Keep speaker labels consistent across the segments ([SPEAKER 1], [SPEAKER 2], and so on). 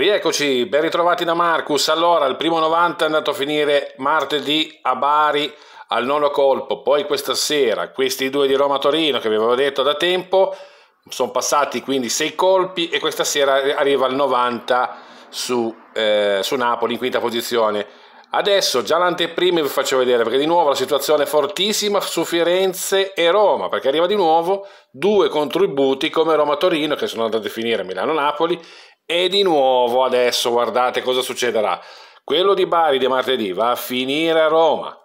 [SPEAKER 1] Rieccoci, ben ritrovati da Marcus. Allora, il primo 90 è andato a finire martedì a Bari al nono colpo, poi questa sera questi due di Roma Torino che vi avevo detto da tempo, sono passati quindi sei colpi e questa sera arriva il 90 su, eh, su Napoli in quinta posizione. Adesso già l'anteprima vi faccio vedere perché di nuovo la situazione è fortissima su Firenze e Roma perché arriva di nuovo due contributi come Roma-Torino che sono andati a finire Milano-Napoli e di nuovo adesso guardate cosa succederà. Quello di Bari di martedì va a finire a Roma,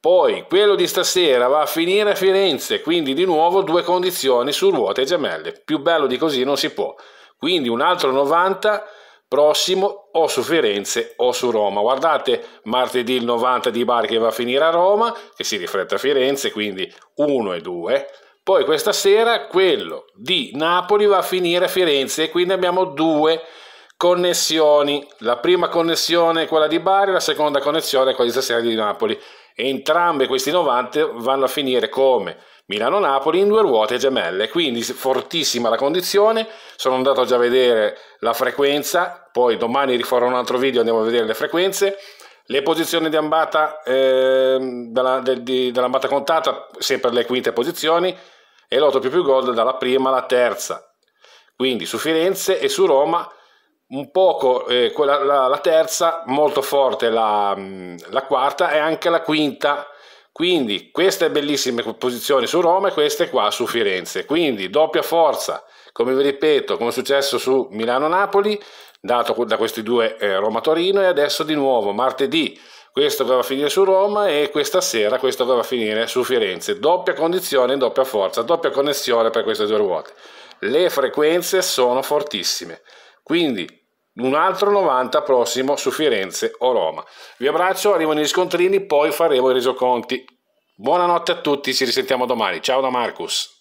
[SPEAKER 1] poi quello di stasera va a finire a Firenze, quindi di nuovo due condizioni su ruote gemelle. Più bello di così non si può. Quindi un altro 90 prossimo o su Firenze o su Roma. Guardate martedì il 90 di Bari che va a finire a Roma, che si riflette a Firenze, quindi 1 e 2. Poi questa sera quello di Napoli va a finire a Firenze e quindi abbiamo due connessioni. La prima connessione è quella di Bari, la seconda connessione è quella di stasera di Napoli. E entrambe questi 90 vanno a finire come Milano-Napoli in due ruote gemelle, quindi fortissima la condizione, sono andato già a vedere la frequenza, poi domani rifarò un altro video, andiamo a vedere le frequenze, le posizioni di ambata, eh, della, de, di, contata, sempre le quinte posizioni, e l'8 più più gol dalla prima alla terza. Quindi su Firenze e su Roma un poco eh, quella, la, la, terza, molto forte la, mm, la, quarta e anche la quinta. Quindi queste bellissime posizioni su Roma e queste qua su Firenze. Quindi doppia forza, come vi ripeto, come è successo su Milano-Napoli, dato da questi due eh, Roma-Torino e adesso di nuovo martedì questo andava a finire su Roma e questa sera questo andava a finire su Firenze. Doppia condizione, doppia forza, doppia connessione per queste due ruote. Le frequenze sono fortissime, quindi un altro 90 prossimo su Firenze o Roma. Vi abbraccio, arrivano gli scontrini, poi faremo i resoconti. Buonanotte a tutti, ci risentiamo domani. Ciao da Marcus.